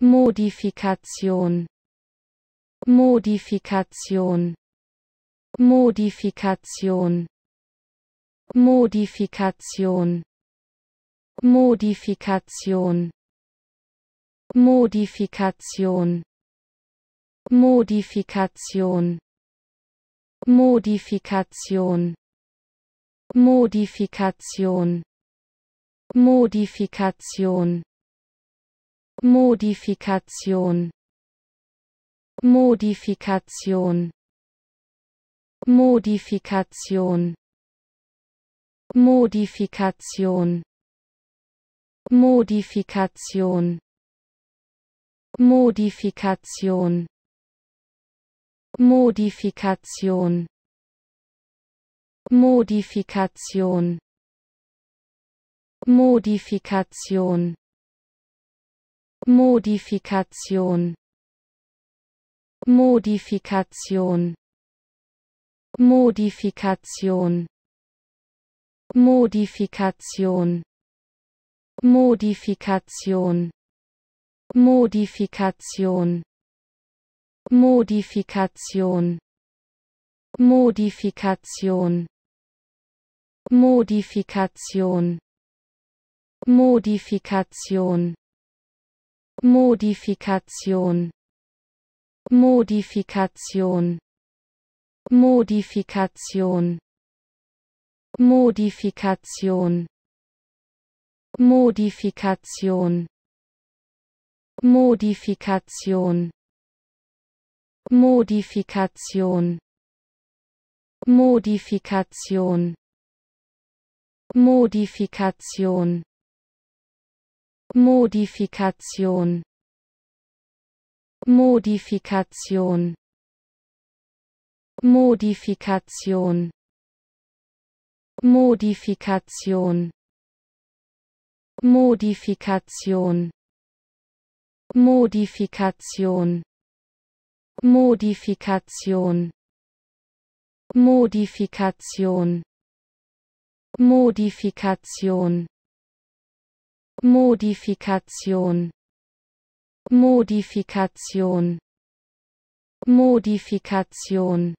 Modifikation Modifikation Modifikation Modifikation Modifikation Modifikation Modifikation Modifikation Modifikation Modifikation Modifikation Modifikation Modifikation Modifikation Modifikation Modifikation Modifikation Modifikation Modifikation Modifikation Modifikation Modifikation Modifikation Modifikation Modifikation Modifikation Modifikation Modifikation Modifikation Modifikation Modifikation Modifikation Modifikation Modifikation Modifikation Modifikation Modifikation Modifikation Modifikation Modifikation Modifikation Modifikation Modifikation Modifikation Modifikation Modifikation Modifikation Modifikation Modifikation Modifikation